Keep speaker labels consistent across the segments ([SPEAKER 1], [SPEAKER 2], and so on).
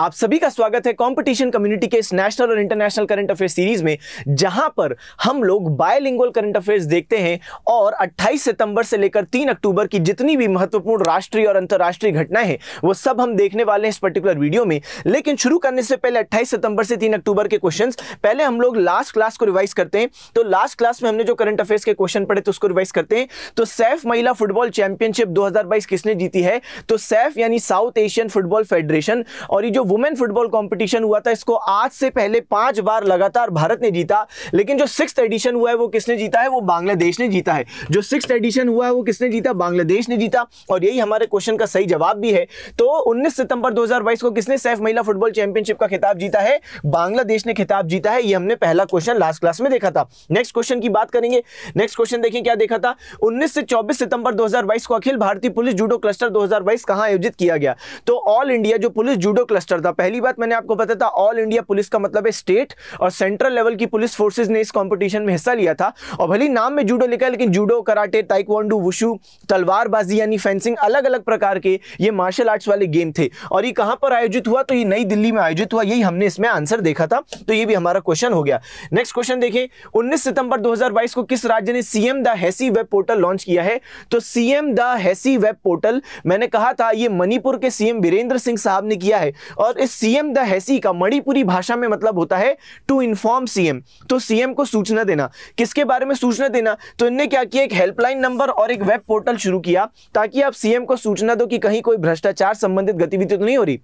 [SPEAKER 1] आप सभी का स्वागत है कंपटीशन कम्युनिटी के इस नेशनल और इंटरनेशनल करंट अफेयर्स सीरीज में जहां पर हम लोग बायोलिंगुअल करंट अफेयर्स देखते हैं और 28 सितंबर से लेकर 3 अक्टूबर की जितनी भी महत्वपूर्ण राष्ट्रीय और अंतर्राष्ट्रीय घटनाएं हैं वो सब हम देखने वाले हैं इस पर्टिकुलर वीडियो में लेकिन शुरू करने से पहले अट्ठाईस सितंबर से तीन अक्टूबर के क्वेश्चन पहले हम लोग लास्ट क्लास को रिवाइज करते हैं तो लास्ट क्लास में हमने जो करंट अफेयर्स के क्वेश्चन पढ़े तो उसको रिवाइज करते हैं तो सैफ महिला फुटबॉल चैंपियनशिप दो किसने जीती है तो सैफ यानी साउथ एशियन फुटबॉल फेडरेशन और ये जो वुमेन फुटबॉल कंपटीशन हुआ था इसको आज से पहले पांच बार लगातार भारत ने जीता लेकिन जो सिक्स एडिशन हुआ है वो किसने जीता है वो बांग्लादेश ने जीता है जो सिक्स एडिशन हुआ है वो किसने जीता बांग्लादेश ने जीता और यही हमारे क्वेश्चन का सही जवाब भी है तो उन्नीस सितंबर दो को किसने सेफ महिला फुटबॉल चैंपियनशिप का खिताब जीता है बांग्लादेश ने खिताब जीता है ये हमने पहला क्वेश्चन लास्ट क्लास में देखा था नेक्स्ट क्वेश्चन की बात करेंगे नेक्स्ट क्वेश्चन देखें क्या देखा था उन्नीस से चौबीस सितंबर दो को अखिल भारतीय पुलिस जूडो क्लस्टर दो हजार आयोजित किया गया तो ऑल इंडिया जो पुलिस जूडो क्लस्टर अंतर था पहली बात मैंने आपको बताया था ऑल इंडिया पुलिस का मतलब है स्टेट और सेंट्रल लेवल की पुलिस फोर्सेज ने इस कॉम्पिटिशन में हिस्सा लिया था और भले नाम में जूडो लिखा है लेकिन जूडो कराटे ताइकवांडू वुशु तलवारबाजी यानी फेंसिंग अलग अलग प्रकार के ये मार्शल आर्ट्स वाले गेम थे और ये कहाँ पर आयोजित हुआ तो ये नई दिल्ली में आयोजित हुआ यही हमने इसमें आंसर देखा था तो ये भी हमारा क्वेश्चन हो गया नेक्स्ट क्वेश्चन देखें उन्नीस सितंबर 2022 को किस राज्य ने सीएम द हैसी वेब पोर्टल लॉन्च किया है तो सीएम द हैसी वेब पोर्टल मैंने कहा था ये मणिपुर के सीएम वीरेंद्र सिंह साहब ने किया है और इस सीएम द हैसी का मणिपुरी भाषा में मतलब होता है टू इन्फॉर्म सीएम तो सीएम को सूचना देना किसके बारे में सूचना देना तो इनने क्या किया एक हेल्पलाइन नंबर और एक वेब पोर्टल शुरू किया ताकि आप सीएम को सूचना दो कि कहीं कोई भ्रष्टाचार संबंधित गतिविधि तो नहीं हो रही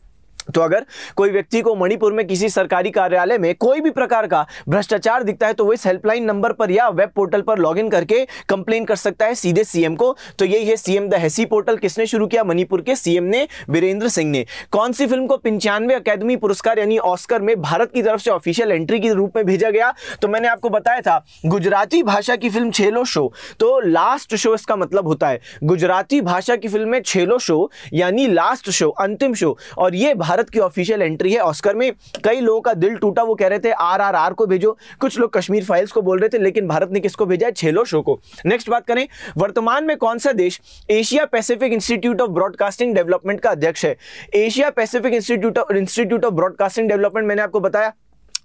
[SPEAKER 1] तो अगर कोई व्यक्ति को मणिपुर में किसी सरकारी कार्यालय में कोई भी प्रकार का भ्रष्टाचार दिखता है तो वो इस हेल्पलाइन नंबर पर या वेब पोर्टल पर लॉगिन करके कंप्लेन कर सकता है सीधे सीएम को तो यही है सीएम द हैसी पोर्टल किसने शुरू किया मणिपुर के सीएम ने वीरेंद्र सिंह ने कौन सी फिल्म को पंचानवे अकेदमी पुरस्कार यानी ऑस्कर में भारत की तरफ से ऑफिशियल एंट्री के रूप में भेजा गया तो मैंने आपको बताया था गुजराती भाषा की फिल्म छेलो शो तो लास्ट शो इसका मतलब होता है गुजराती भाषा की फिल्म में छेलो शो यानी लास्ट शो अंतिम शो और ये भारत भारत की ऑफिशियल एंट्री है ऑस्कर में कई लोगों का दिल टूटा वो कह रहे थे आर को भेजो कुछ लोग कश्मीर फाइल्स को बोल रहे थे लेकिन भारत ने किसको भेजा है छेलो शो को नेक्स्ट बात करें वर्तमान में कौन सा देश Asia Pacific Institute of Broadcasting Development का अध्यक्ष है Asia Pacific Institute Institute of Broadcasting Development मैंने आपको बताया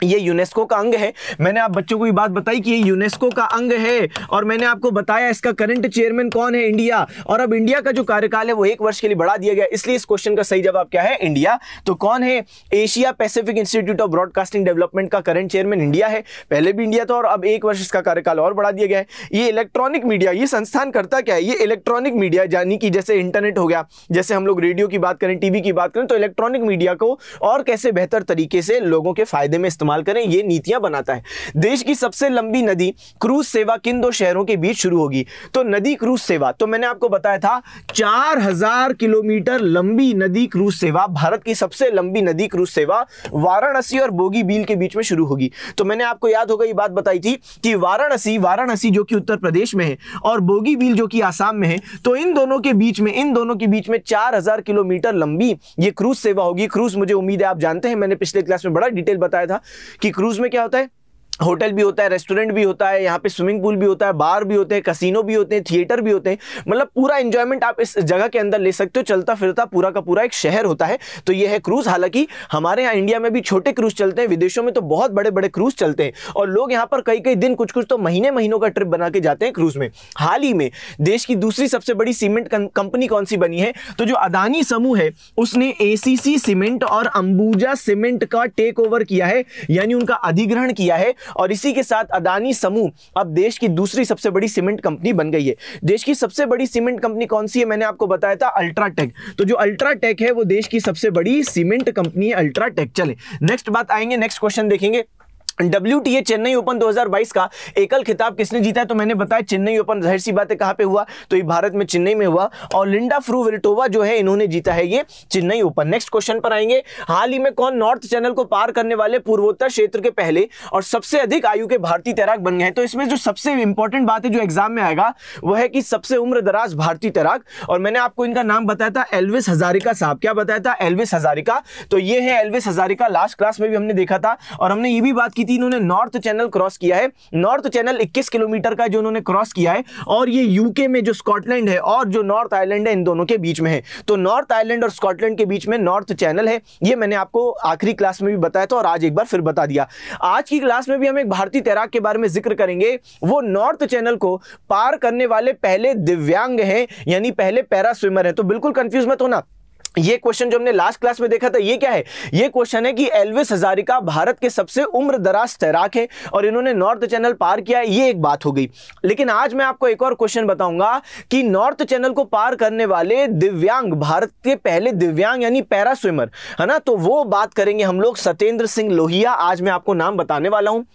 [SPEAKER 1] ये यूनेस्को का अंग है मैंने आप बच्चों को ये बात बताई कि ये यूनेस्को का अंग है और मैंने आपको बताया इसका करंट चेयरमैन कौन है इंडिया और अब इंडिया का जो कार्यकाल है वो एक वर्ष के लिए बढ़ा दिया गया इसलिए इस क्वेश्चन का सही जवाब क्या है इंडिया तो कौन है Asia Pacific Institute of Broadcasting Development का करंट चेयरमैन इंडिया है पहले भी इंडिया था और अब एक वर्ष इसका कार्यकाल और बढ़ा दिया गया है ये इलेक्ट्रॉनिक मीडिया ये संस्थान करता क्या है ये इलेक्ट्रॉनिक मीडिया यानी कि जैसे इंटरनेट हो गया जैसे हम लोग रेडियो की बात करें टीवी की बात करें तो इलेक्ट्रॉनिक मीडिया को और कैसे बेहतर तरीके से लोगों के फायदे में इस्तेमाल इस्तेमाल करें ये नीतियां बनाता है देश की सबसे लंबी नदी क्रूज सेवा किन दो शहरों के बीच शुरू होगी तो नदी क्रूज सेवा तो मैंने आपको बताया था चार हजार किलोमीटर लंबी नदी क्रूज सेवा भारत की सबसे लंबी नदी क्रूज सेवा वाराणसी और बोगीबील के बीच में शुरू होगी तो मैंने आपको याद होगा ये बात बताई थी कि वाराणसी वाराणसी जो कि उत्तर प्रदेश में है और बोगीबील जो कि आसाम में है तो इन दोनों के बीच में इन दोनों के बीच में चार किलोमीटर लंबी ये क्रूज सेवा होगी क्रूज मुझे उम्मीद है आप जानते हैं मैंने पिछले क्लास में बड़ा डिटेल बताया था कि क्रूज में क्या होता है होटल भी होता है रेस्टोरेंट भी होता है यहाँ पे स्विमिंग पूल भी होता है बार भी होते हैं कसिनो भी होते हैं थिएटर भी होते हैं मतलब पूरा इंजॉयमेंट आप इस जगह के अंदर ले सकते हो चलता फिरता पूरा का पूरा एक शहर होता है तो ये है क्रूज हालांकि हमारे यहाँ इंडिया में भी छोटे क्रूज चलते हैं विदेशों में तो बहुत बड़े बड़े क्रूज चलते हैं और लोग यहाँ पर कई कई दिन कुछ कुछ तो महीने महीनों का ट्रिप बना के जाते हैं क्रूज में हाल ही में देश की दूसरी सबसे बड़ी सीमेंट कंपनी कौन सी बनी है तो जो अदानी समूह है उसने ए सीमेंट और अंबुजा सीमेंट का टेक ओवर किया है यानी उनका अधिग्रहण किया है और इसी के साथ अदानी समूह अब देश की दूसरी सबसे बड़ी सीमेंट कंपनी बन गई है देश की सबसे बड़ी सीमेंट कंपनी कौन सी है मैंने आपको बताया था अल्ट्राटेक तो जो अल्ट्राटेक है वो देश की सबसे बड़ी सीमेंट कंपनी है अल्ट्राटेक चले नेक्स्ट बात आएंगे नेक्स्ट क्वेश्चन देखेंगे W T A Chennai open 2022 का एकल खिताब किसने जीता है तो मैंने बताया चेन्नई ओपन जाहिर सी बात है कहाँ पे हुआ तो ये भारत में चेन्नई में हुआ और लिंडा फ्रू विल्टोवा जो है इन्होंने जीता है ये चेन्नई ओपन नेक्स्ट क्वेश्चन पर आएंगे हाल ही में कौन नॉर्थ चैनल को पार करने वाले पूर्वोत्तर क्षेत्र के पहले और सबसे अधिक आयु के भारतीय तैराक बन गए हैं तो इसमें जो सबसे इंपॉर्टेंट बात है जो एग्जाम में आएगा वह है कि सबसे उम्र दराज भारतीय तैराक और मैंने आपको इनका नाम बताया था एलविस हजारिका साहब क्या बताया था एलविस हजारिका तो ये है एलविस हजारिका लास्ट क्लास में भी हमने देखा था और हमने ये भी बात की थी इन्होंने नॉर्थ चैनल क्रॉस किया है नॉर्थ चैनल 21 किलोमीटर का जो इन्होंने क्रॉस किया है और ये यूके में जो स्कॉटलैंड है और जो नॉर्थ आइलैंड है इन दोनों के बीच में है तो नॉर्थ आइलैंड और स्कॉटलैंड के बीच में नॉर्थ चैनल है ये मैंने आपको आखिरी क्लास में भी बताया था और आज एक बार फिर बता दिया आज की क्लास में भी हम एक भारतीय तैराक के बारे में जिक्र करेंगे वो नॉर्थ चैनल को पार करने वाले पहले दिव्यांग हैं यानी पहले पैरा स्विमर हैं तो बिल्कुल कंफ्यूज मत होना ये क्वेश्चन जो हमने लास्ट क्लास में देखा था ये क्या है ये क्वेश्चन है कि एल्विस हजारिका भारत के सबसे उम्र दराज तैराक है और इन्होंने नॉर्थ चैनल पार किया है ये एक बात हो गई लेकिन आज मैं आपको एक और क्वेश्चन बताऊंगा कि नॉर्थ चैनल को पार करने वाले दिव्यांग भारत के पहले दिव्यांग यानी पैरा स्विमर है ना तो वो बात करेंगे हम लोग सत्येंद्र सिंह लोहिया आज मैं आपको नाम बताने वाला हूँ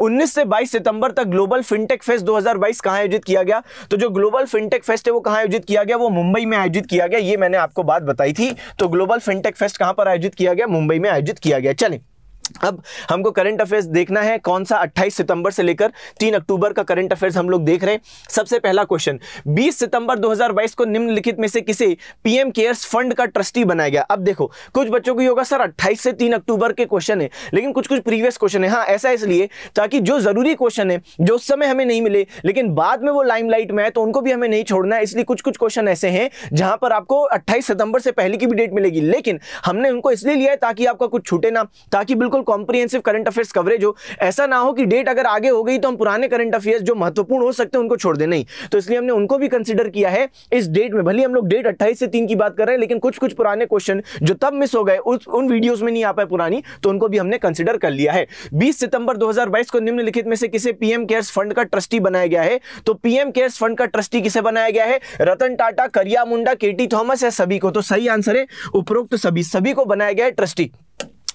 [SPEAKER 1] उन्नीस से बाईस सितंबर तक ग्लोबल फिनटेक फेस्ट दो हजार आयोजित किया गया तो जो ग्लोबल फिनटेक फेस्ट है वो कहाँ आयोजित किया गया वो मुंबई में आयोजित किया गया ये मैंने आपको बात बताई थी तो ग्लोबल फिनटेक फेस्ट कहां पर आयोजित किया गया मुंबई में आयोजित किया गया चले अब हमको करंट अफेयर्स देखना है कौन सा 28 सितंबर से लेकर 3 अक्टूबर का करंट अफेयर्स हम लोग देख रहे हैं सबसे पहला क्वेश्चन 20 सितंबर 2022 को निम्नलिखित में से किसे पीएम केयर्स फंड का ट्रस्टी बनाया गया अब देखो कुछ बच्चों को ये होगा सर 28 से 3 अक्टूबर के क्वेश्चन है लेकिन कुछ कुछ प्रीवियस क्वेश्चन है हाँ ऐसा इसलिए ताकि जो जरूरी क्वेश्चन है जो उस समय हमें नहीं मिले लेकिन बाद में वो लाइमलाइट में आए तो उनको भी हमें नहीं छोड़ना है इसलिए कुछ कुछ क्वेश्चन ऐसे हैं जहां पर आपको अट्ठाईस सितंबर से पहले की भी डेट मिलेगी लेकिन हमने उनको इसलिए लिया है ताकि आपका कुछ छूटे ना ताकि बिल्कुल बिल्कुल कॉम्प्रीहेंसिव करंट अफेयर्स कवरेज हो ऐसा ना हो कि डेट अगर आगे हो गई तो हम पुराने करंट अफेयर्स जो महत्वपूर्ण हो सकते हैं उनको छोड़ दें नहीं तो इसलिए हमने उनको भी कंसिडर किया है इस डेट में भले हम लोग डेट अट्ठाईस से तीन की बात कर रहे हैं लेकिन कुछ कुछ पुराने क्वेश्चन जो तब मिस हो गए उन वीडियोज में नहीं आ पाए पुरानी तो उनको भी हमने कंसिडर कर लिया है बीस सितंबर दो को निम्नलिखित में से किसे पीएम केयर्स फंड का ट्रस्टी बनाया गया है तो पीएम केयर्स फंड का ट्रस्टी किसे बनाया गया है रतन टाटा करिया मुंडा केटी थॉमस है सभी को तो सही आंसर है उपरोक्त सभी सभी को बनाया गया है ट्रस्टी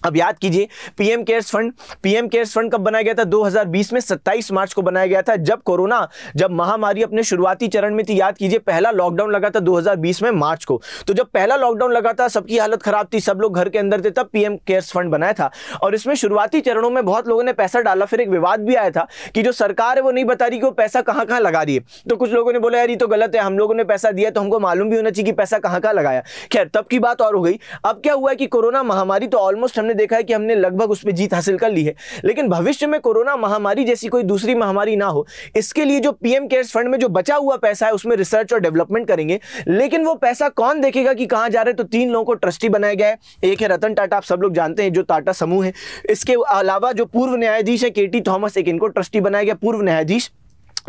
[SPEAKER 1] अब याद कीजिए PM CARES fund PM CARES fund कब बनाया गया था 2020 में 27 मार्च को बनाया गया था जब कोरोना जब महामारी अपने शुरुआती चरण में थी याद कीजिए पहला लॉकडाउन लगा था 2020 में मार्च को तो जब पहला लॉकडाउन लगा था सबकी हालत खराब थी सब लोग घर के अंदर थे तब पीएम केयर्स फंड बनाया था और इसमें शुरुआती चरणों में बहुत लोगों ने पैसा डाला फिर एक विवाद भी आया था कि जो सरकार है वो नहीं बता रही कि वो पैसा कहाँ कहाँ लगा रही है तो कुछ लोगों ने बोला यार ये तो गलत है हम लोगों ने पैसा दिया तो हमको मालूम भी होना चाहिए कि पैसा कहाँ कहाँ लगाया खैर तब की बात और हो गई अब क्या हुआ कि कोरोना महामारी तो ऑलमोस्ट हमने देखा है कि हमने लगभग उस पर जीत हासिल कर ली है लेकिन भविष्य में कोरोना महामारी जैसी कोई दूसरी महामारी ना हो इसके लिए जो पीएम केयर्स फंड में जो बचा हुआ पैसा है उसमें रिसर्च और डेवलपमेंट करेंगे लेकिन वो पैसा कौन देखेगा कि कहाँ जा रहे तो तीन लोगों को ट्रस्टी बनाया गया है एक है रतन टाटा आप सब लोग जानते हैं जो टाटा समूह है इसके अलावा जो पूर्व न्यायाधीश है के थॉमस एक इनको ट्रस्टी बनाया गया पूर्व न्यायाधीश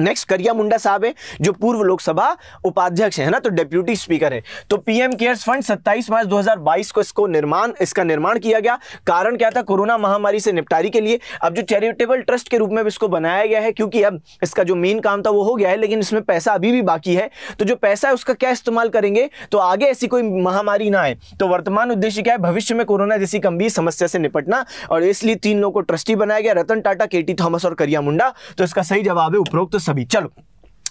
[SPEAKER 1] नेक्स्ट करिया मुंडा साहब है जो पूर्व लोकसभा उपाध्यक्ष है ना तो डेप्यूटी स्पीकर है तो पीएम केयर्स फंड 27 मार्च 2022 को इसको निर्माण इसका निर्माण किया गया कारण क्या था कोरोना महामारी से निपटारी के लिए अब जो चैरिटेबल ट्रस्ट के रूप में भी इसको बनाया गया है क्योंकि अब इसका जो मेन काम था वो हो गया है लेकिन इसमें पैसा अभी भी बाकी है तो जो पैसा है उसका क्या इस्तेमाल करेंगे तो आगे ऐसी कोई महामारी ना आए तो वर्तमान उद्देश्य क्या है भविष्य में कोरोना जैसी गंभीर समस्या से निपटना और इसलिए तीन लोगों को ट्रस्टी बनाया गया रतन टाटा के थॉमस और करिया मुंडा तो इसका सही जवाब है उपरोक्त सभी चलो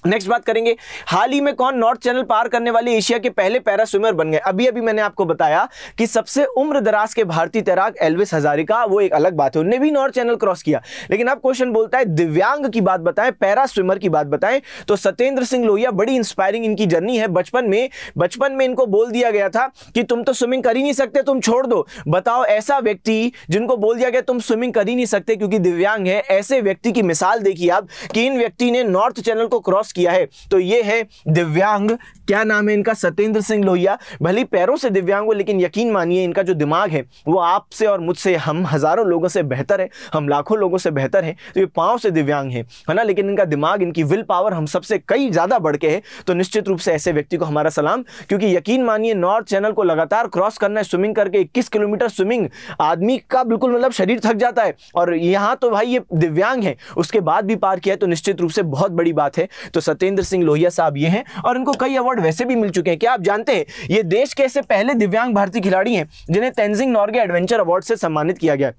[SPEAKER 1] नेक्स्ट बात करेंगे हाल ही में कौन नॉर्थ चैनल पार करने वाले एशिया के पहले पैरा स्विमर बन गए अभी अभी मैंने आपको बताया कि सबसे उम्र दराज के भारतीय तैराक एलविस हजारिका वो एक अलग बात है उन्होंने भी नॉर्थ चैनल क्रॉस किया लेकिन अब क्वेश्चन बोलता है दिव्यांग की बात बताएं पैरा स्विमर की बात बताएं तो सत्येंद्र सिंह लोहिया बड़ी इंस्पायरिंग इनकी जर्नी है बचपन में बचपन में इनको बोल दिया गया था कि तुम तो स्विमिंग कर ही नहीं सकते तुम छोड़ दो बताओ ऐसा व्यक्ति जिनको बोल दिया गया तुम स्विमिंग कर ही नहीं सकते क्योंकि दिव्यांग है ऐसे व्यक्ति की मिसाल देखिए आप कि इन व्यक्ति ने नॉर्थ चैनल को क्रॉस क्रॉस किया है तो ये है दिव्यांग क्या नाम है इनका सत्येंद्र सिंह लोहिया भले पैरों से दिव्यांग हो लेकिन यकीन मानिए इनका जो दिमाग है वो आपसे और मुझसे हम हज़ारों लोगों से बेहतर है हम लाखों लोगों से बेहतर है तो ये पाँव से दिव्यांग है है ना लेकिन इनका दिमाग इनकी विल पावर हम सबसे कई ज़्यादा बढ़ के है तो निश्चित रूप से ऐसे व्यक्ति को हमारा सलाम क्योंकि यकीन मानिए नॉर्थ चैनल को लगातार क्रॉस करना है स्विमिंग करके इक्कीस किलोमीटर स्विमिंग आदमी का बिल्कुल मतलब शरीर थक जाता है और यहाँ तो भाई ये दिव्यांग है उसके बाद भी पार किया है तो निश्चित रूप से बहुत बड़ी बात है तो तो सत्येंद्र सिंह लोहिया साहब ये हैं और इनको कई अवार्ड वैसे भी मिल चुके हैं क्या आप जानते हैं ये देश के ऐसे पहले दिव्यांग भारतीय खिलाड़ी हैं जिन्हें तेंजिंग नॉर्गे एडवेंचर अवार्ड से सम्मानित किया गया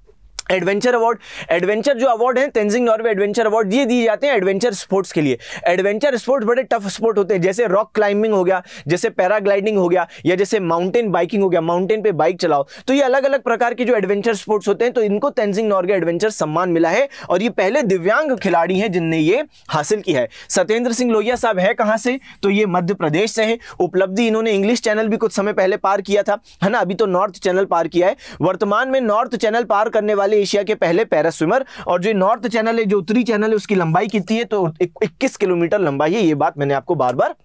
[SPEAKER 1] एडवेंचर अवार्ड एडवेंचर जो अवार्ड है तेंजिंग नॉर्वे एडवेंचर अवार्ड ये दिए जाते हैं एडवेंचर स्पोर्ट्स के लिए एडवेंचर स्पोर्ट्स बड़े टफ स्पोर्ट होते हैं जैसे रॉक क्लाइंबिंग हो गया जैसे पैराग्लाइडिंग हो गया या जैसे माउंटेन बाइकिंग हो गया माउंटेन पे बाइक चलाओ तो ये अलग अलग प्रकार के जो एडवेंचर स्पोर्ट्स होते हैं तो इनको तेंजिंग नॉर्वे एडवेंचर सम्मान मिला है और ये पहले दिव्यांग खिलाड़ी हैं जिनने ये हासिल की है सत्येंद्र सिंह लोहिया साहब है कहाँ से तो ये मध्य प्रदेश से है उपलब्धि इन्होंने इंग्लिश चैनल भी कुछ समय पहले पार किया था है ना अभी तो नॉर्थ चैनल पार किया है वर्तमान में नॉर्थ चैनल पार करने वाले एशिया के पहले पैरा स्विमर और जो नॉर्थ चैनल है जो उत्तरी चैनल है उसकी लंबाई कितनी है तो इक्कीस किलोमीटर लंबाई है ये बात मैंने आपको बार बार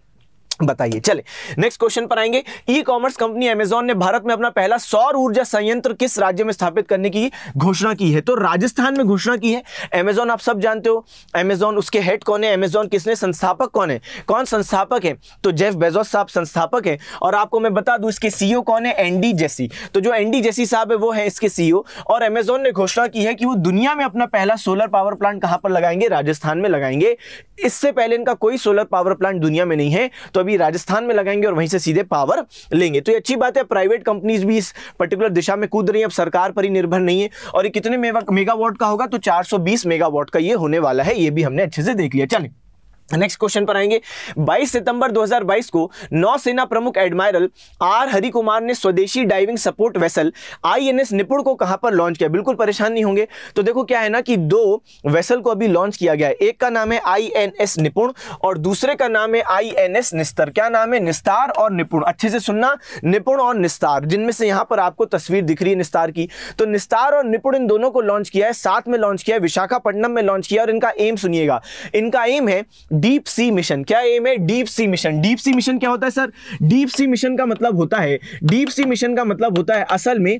[SPEAKER 1] बताइए चले नेक्स्ट क्वेश्चन पर आएंगे ई कॉमर्स कंपनी अमेजॉन ने भारत में अपना पहला सौर ऊर्जा संयंत्र किस राज्य में स्थापित करने की घोषणा की है तो राजस्थान में घोषणा की है अमेजॉन आप सब जानते हो अमेजॉन उसके हेड कौन है अमेजॉन किसने संस्थापक कौन है कौन संस्थापक है तो जेफ बेजोस साहब संस्थापक है और आपको मैं बता दू इसके सीईओ कौन है एनडी जेसी तो जो एनडी जेसी साहब है वो है इसके सीईओ और एमेजोन ने घोषणा की है कि वो दुनिया में अपना पहला सोलर पावर प्लांट कहां पर लगाएंगे राजस्थान में लगाएंगे इससे पहले इनका कोई सोलर पावर प्लांट दुनिया में नहीं है तो अभी राजस्थान में लगाएंगे और वहीं से सीधे पावर लेंगे तो ये अच्छी बात है प्राइवेट कंपनीज भी इस पर्टिकुलर दिशा में कूद रही है अब सरकार पर ही निर्भर नहीं है और ये कितने मेगावाट का होगा तो बीस मेगावाट का ये होने वाला है ये भी हमने अच्छे से देख लिया चलिए नेक्स्ट क्वेश्चन पर आएंगे 22 सितंबर 2022 को नौसेना प्रमुख एडमायरल आर हरि कुमार ने स्वदेशी डाइविंग सपोर्ट वेसल आईएनएस निपुण को कहां पर लॉन्च किया बिल्कुल परेशान नहीं होंगे तो देखो क्या है ना कि दो वेसल को अभी लॉन्च किया गया है एक का नाम है आईएनएस निपुण और दूसरे का नाम है आई निस्तर क्या नाम है निस्तार और निपुण अच्छे से सुनना निपुण और निस्तार जिनमें से यहां पर आपको तस्वीर दिख रही है निस्तार की तो निस्तार और निपुण इन दोनों को लॉन्च किया है साथ में लॉन्च किया है विशाखापट्टनम में लॉन्च किया और इनका एम सुनिएगा इनका एम है डीप सी मिशन क्या एम है deep sea mission deep sea mission क्या होता है सर डीप सी मिशन का मतलब होता है डीप सी मिशन का मतलब होता है असल में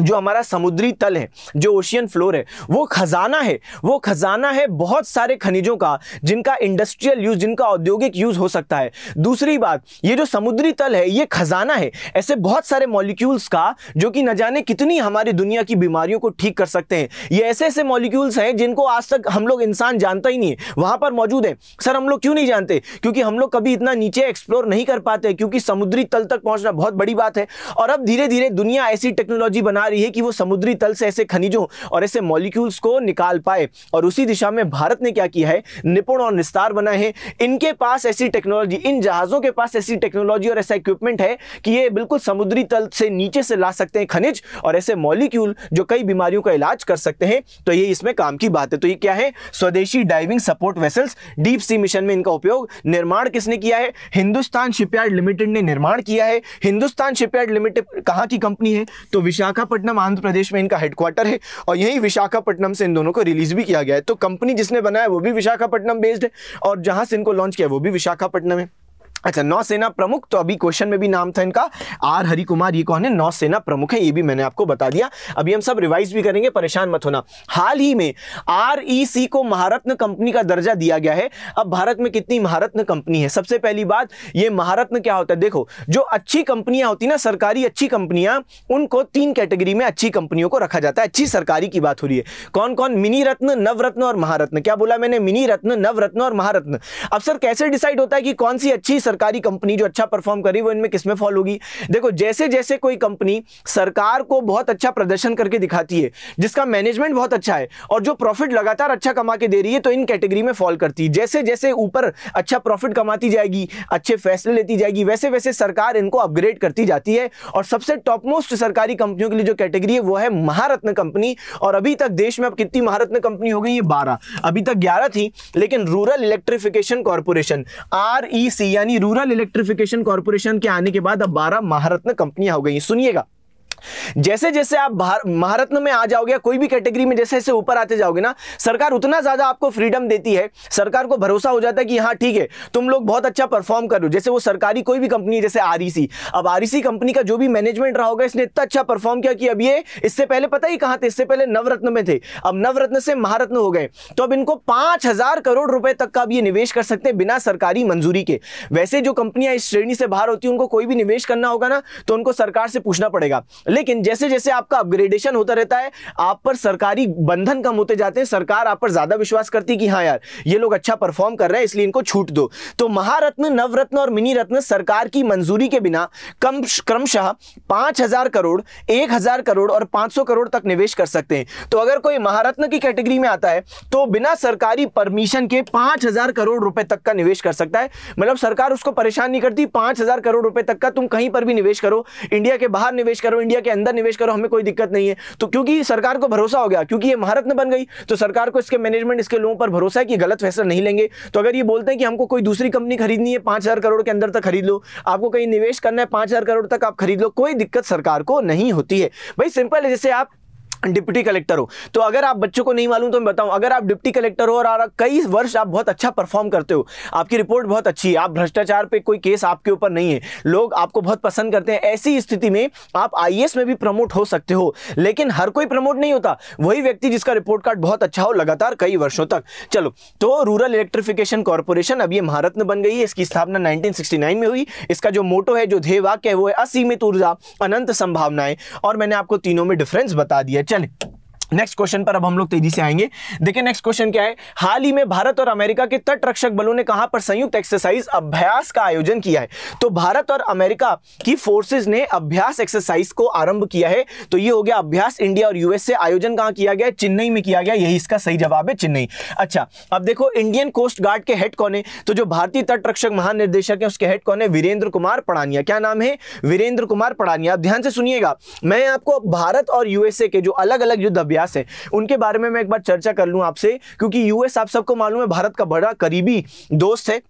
[SPEAKER 1] जो हमारा समुद्री तल है जो ओशियन फ्लोर है वो खजाना है वो खजाना है बहुत सारे खनिजों का जिनका इंडस्ट्रियल यूज जिनका औद्योगिक यूज हो सकता है दूसरी बात ये जो समुद्री तल है ये खजाना है ऐसे बहुत सारे मॉलिक्यूल्स का जो कि न जाने कितनी हमारी दुनिया की बीमारियों को ठीक कर सकते हैं ये ऐसे ऐसे मॉलिक्यूल्स हैं जिनको आज तक हम लोग इंसान जानता ही नहीं है वहाँ पर मौजूद है सर हम लोग क्यों नहीं जानते क्योंकि हम लोग कभी इतना नीचे एक्सप्लोर नहीं कर पाते क्योंकि समुद्री तल तक पहुँचना बहुत बड़ी बात है और अब धीरे धीरे दुनिया ऐसी टेक्नोलॉजी बना बना रही है कि वो समुद्री तल से ऐसे खनिजों और ऐसे मॉलिक्यूल्स को निकाल पाए और उसी दिशा में भारत ने क्या किया है निपुण और निस्तार बनाए हैं इनके पास ऐसी टेक्नोलॉजी इन जहाज़ों के पास ऐसी टेक्नोलॉजी और ऐसा इक्विपमेंट है कि ये बिल्कुल समुद्री तल से नीचे से ला सकते हैं खनिज और ऐसे मॉलिक्यूल जो कई बीमारियों का इलाज कर सकते हैं तो ये इसमें काम की बात है तो ये क्या है स्वदेशी diving support vessels deep sea mission में इनका उपयोग निर्माण किसने किया है हिंदुस्तान शिपयार्ड लिमिटेड ने निर्माण किया है हिंदुस्तान शिपयार्ड लिमिटेड कहाँ की कंपनी है तो विशाखापट्टनम विशाखापट्टनम आंध्र प्रदेश में इनका हेडक्वार्टर है और यही विशाखापट्टनम से इन दोनों को रिलीज भी किया गया है तो कंपनी जिसने बनाया वो भी विशाखापट्टनम बेस्ड है और जहां से इनको लॉन्च किया वो भी विशाखापट्टनम है अच्छा नौसेना प्रमुख तो अभी क्वेश्चन में भी नाम था इनका आर हरि कुमार ये कौन है नौसेना प्रमुख है ये भी मैंने आपको बता दिया अभी हम सब रिवाइज भी करेंगे परेशान मत होना हाल ही में सी e को महारत्न कंपनी का दर्जा दिया गया है अब भारत में कितनी महारत्न कंपनी है सबसे पहली बात ये महारत्न क्या होता है देखो जो अच्छी कंपनियां होती ना सरकारी अच्छी कंपनियां उनको तीन कैटेगरी में अच्छी कंपनियों को रखा जाता है अच्छी सरकारी की बात हो रही है कौन कौन मिनी रत्न नवरत्न और महारत्न क्या बोला मैंने मिनी रत्न नवरत्न और महारत्न अब सर कैसे डिसाइड होता है कि कौन सी अच्छी सरकारी कंपनी जो अच्छा परफॉर्म कर रही है वो इनमें किसमें फॉल होगी देखो जैसे जैसे कोई कंपनी सरकार को बहुत अच्छा प्रदर्शन करके दिखाती है जिसका मैनेजमेंट बहुत अच्छा है और जो प्रॉफिट लगातार अच्छा कमा के दे रही है तो इन कैटेगरी में फॉल करती है जैसे जैसे ऊपर अच्छा प्रॉफिट कमाती जाएगी अच्छे फैसले लेती जाएगी वैसे वैसे सरकार इनको अपग्रेड करती जाती है और सबसे टॉप मोस्ट सरकारी कंपनियों के लिए जो कैटेगरी है वो है महारत्न कंपनी और अभी तक देश में अब कितनी महारत्न कंपनी हो गई है बारह अभी तक ग्यारह थी लेकिन रूरल इलेक्ट्रिफिकेशन कॉरपोरेशन आर यानी यानी रूरल इलेक्ट्रिफिकेशन कॉर्पोरेशन के आने के बाद अब बारह महारत्न कंपनियां हो गई सुनिएगा जैसे जैसे आप महारत्न में आ जाओगे कोई भी कैटेगरी में जैसे जैसे ऊपर आते जाओगे ना सरकार उतना ज़्यादा आपको फ्रीडम देती है सरकार को भरोसा हो जाता है कि हाँ ठीक है तुम लोग बहुत अच्छा परफॉर्म करो जैसे वो सरकारी कोई भी कंपनी जैसे आर e अब आर कंपनी e का जो भी मैनेजमेंट रहा होगा इसने इतना अच्छा परफॉर्म किया कि अब ये इससे पहले पता ही कहां थे इससे पहले नवरत्न में थे अब नवरत्न से महारत्न हो गए तो अब इनको पांच करोड़ रुपए तक का भी निवेश कर सकते हैं बिना सरकारी मंजूरी के वैसे जो कंपनियां इस श्रेणी से बाहर होती है उनको कोई भी निवेश करना होगा ना तो उनको सरकार से पूछना पड़ेगा लेकिन जैसे जैसे आपका अपग्रेडेशन होता रहता है आप पर सरकारी बंधन कम होते जाते हैं सरकार आप पर ज्यादा विश्वास करती कि हाँ यार ये लोग अच्छा परफॉर्म कर रहे हैं इसलिए इनको छूट दो तो महारत्न नवरत्न और मिनी रत्न सरकार की मंजूरी के बिना कम क्रमशः पांच हजार करोड़ एक हजार करोड़ और पांच सौ करोड़ तक निवेश कर सकते हैं तो अगर कोई महारत्न की कैटेगरी में आता है तो बिना सरकारी परमिशन के पांच हजार करोड़ रुपए तक का निवेश कर सकता है मतलब सरकार उसको परेशान नहीं करती पांच हजार करोड़ रुपए तक का तुम कहीं पर भी निवेश करो इंडिया के बाहर निवेश करो इंडिया के अंदर निवेश करो हमें कोई दिक्कत नहीं है तो क्योंकि सरकार को भरोसा हो गया क्योंकि ये महारत्न बन गई तो सरकार को इसके मैनेजमेंट इसके लोगों पर भरोसा है कि गलत फैसला नहीं लेंगे तो अगर ये बोलते हैं कि हमको कोई दूसरी कंपनी खरीदनी है पांच करोड़ के अंदर तक खरीद लो आपको कहीं निवेश करना है पांच करोड़ तक आप खरीद लो कोई दिक्कत सरकार को नहीं होती है भाई सिंपल है जैसे आप डिप्टी कलेक्टर हो तो अगर आप बच्चों को नहीं मालूम तो मैं बताऊं अगर आप डिप्टी कलेक्टर हो और आप कई वर्ष आप बहुत अच्छा परफॉर्म करते हो आपकी रिपोर्ट बहुत अच्छी है आप भ्रष्टाचार पे कोई केस आपके ऊपर नहीं है लोग आपको बहुत पसंद करते हैं ऐसी स्थिति में आप आई में भी प्रमोट हो सकते हो लेकिन हर कोई प्रमोट नहीं होता वही व्यक्ति जिसका रिपोर्ट कार्ड बहुत अच्छा हो लगातार कई वर्षों तक चलो तो रूरल इलेक्ट्रिफिकेशन कॉरपोरेशन अब ये महारत्न बन गई है इसकी स्थापना नाइनटीन में हुई इसका जो मोटो है जो ध्यय वाक्य है वो है असीमित ऊर्जा अनंत संभावनाएं और मैंने आपको तीनों में डिफरेंस बता दिया dale नेक्स्ट क्वेश्चन पर अब हम लोग तेजी से आएंगे देखिए नेक्स्ट क्वेश्चन क्या है हाल ही में भारत और अमेरिका के तट रक्षक बलों ने कहां पर संयुक्त एक्सरसाइज अभ्यास का आयोजन किया है तो भारत और अमेरिका की फोर्सेस ने अभ्यास एक्सरसाइज को आरंभ किया है तो ये हो गया अभ्यास इंडिया और यूएस से आयोजन कहां किया गया चेन्नई में किया गया यही इसका सही जवाब है चेन्नई अच्छा अब देखो इंडियन कोस्ट गार्ड के हेड कौन है तो जो भारतीय तट रक्षक महानिर्देशक है उसके हेड कौन है वीरेंद्र कुमार पड़ानिया क्या नाम है वीरेंद्र कुमार पड़ानिया आप ध्यान से सुनिएगा मैं आपको भारत और यूएसए के जो अलग अलग युद्ध व्यास है उनके बारे में मैं एक बार चर्चा कर लूँ आपसे क्योंकि यूएस आप सबको मालूम है भारत का बड़ा करीबी दोस्त है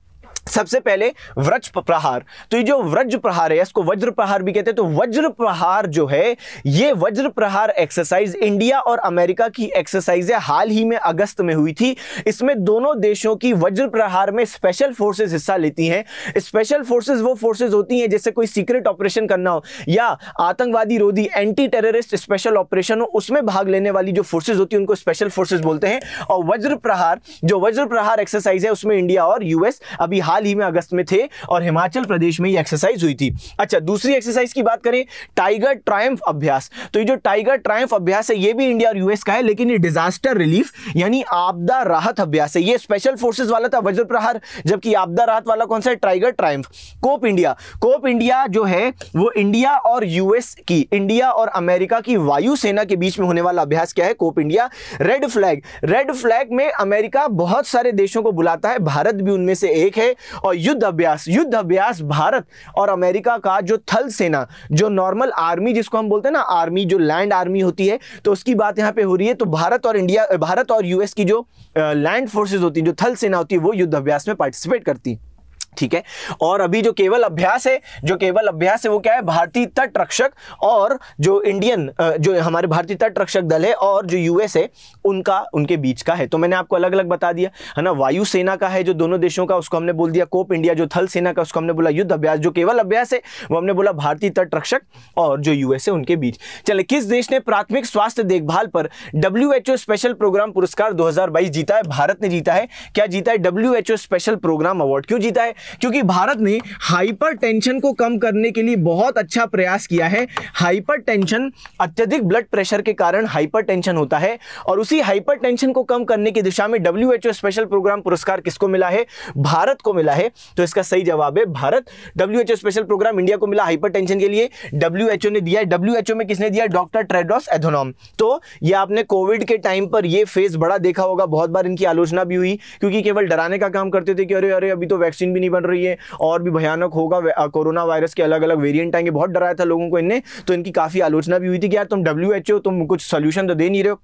[SPEAKER 1] सबसे पहले व्रज प्रहार तो ये जो व्रज प्रहार है इसको वज्र प्रहार भी कहते हैं तो वज्र प्रहार जो है ये वज्र प्रहार एक्सरसाइज इंडिया और अमेरिका की एक्सरसाइज है हाल ही में अगस्त में हुई थी इसमें दोनों देशों की वज्र प्रहार में स्पेशल फोर्सेस हिस्सा लेती हैं स्पेशल फोर्सेज वो फोर्सेज होती हैं जैसे कोई सीक्रेट ऑपरेशन करना हो या आतंकवादी रोधी एंटी टेररिस्ट स्पेशल ऑपरेशन हो उसमें भाग लेने वाली जो फोर्सेज होती है उनको स्पेशल फोर्सेज बोलते हैं और वज्र प्रहार जो वज्र प्रहार एक्सरसाइज है उसमें इंडिया और यूएस अभी हाल ही में अगस्त में थे और हिमाचल प्रदेश में ये एक्सरसाइज हुई थी अच्छा दूसरी एक्सरसाइज की बात करें टाइगर ट्रायम्फ अभ्यास तो ये जो टाइगर ट्रायम्फ अभ्यास है ये भी इंडिया और यूएस का है लेकिन ये डिजास्टर रिलीफ यानी आपदा राहत अभ्यास है ये स्पेशल फोर्सेज वाला था वज्र प्रहार जबकि आपदा राहत वाला कौन सा है Tiger Triumph Cope India Cope India जो है वो इंडिया और यूएस की इंडिया और अमेरिका की वायुसेना के बीच में होने वाला अभ्यास क्या है Cope India Red Flag Red Flag में अमेरिका बहुत सारे देशों को बुलाता है भारत भी उनमें से एक है और युद्ध अभ्यास युद्ध अभ्यास भारत और अमेरिका का जो थल सेना जो नॉर्मल आर्मी जिसको हम बोलते हैं ना आर्मी जो लैंड आर्मी होती है तो उसकी बात यहाँ पे हो रही है तो भारत और इंडिया भारत और यूएस की जो लैंड फोर्सेज होती है जो थल सेना होती है वो युद्ध अभ्यास में पार्टिसिपेट करती है ठीक है और अभी जो केवल अभ्यास है जो केवल अभ्यास है वो क्या है भारतीय तट रक्षक और जो इंडियन जो हमारे भारतीय तट रक्षक दल है और जो यूएस है उनका उनके बीच का है तो मैंने आपको अलग अलग बता दिया है ना वायु सेना का है जो दोनों देशों का उसको हमने बोल दिया कोप इंडिया जो थल सेना का उसको हमने बोला युद्ध अभ्यास जो केवल अभ्यास है वो हमने बोला भारतीय तट रक्षक और जो यूएस है उनके बीच चले किस देश ने प्राथमिक स्वास्थ्य देखभाल पर डब्ल्यू स्पेशल प्रोग्राम पुरस्कार दो जीता है भारत ने जीता है क्या जीता है डब्ल्यू स्पेशल प्रोग्राम अवार्ड क्यों जीता है क्योंकि भारत ने हाइपर टेंशन को कम करने के लिए बहुत अच्छा प्रयास किया है हाइपर टेंशन अत्यधिक ब्लड प्रेशर के कारण हाइपर टेंशन होता है और उसी हाइपर टेंशन को कम करने की दिशा में डब्ल्यू स्पेशल प्रोग्राम पुरस्कार किसको मिला है भारत को मिला है तो इसका सही जवाब है Bharat W special program India को मिला हाइपर के लिए डब्ल्यू ने दिया डब्ल्यू में किसने दिया डॉक्टर ट्रेडॉस एथोनॉम तो ये आपने कोविड के टाइम पर यह फेज बड़ा देखा होगा बहुत बार इनकी आलोचना भी हुई क्योंकि केवल डराने का काम करते थे कि अरे अरे अभी तो वैक्सीन भी नहीं बन रही है और भी भयानक होगा कोरोना वायरस के अलग अलग वेरियंट आएंगे बहुत डराया था लोगों को इनने तो इनकी काफ़ी आलोचना भी हुई थी कि यार तुम डब्ल्यू तुम कुछ सोल्यूशन तो दे नहीं रहे हो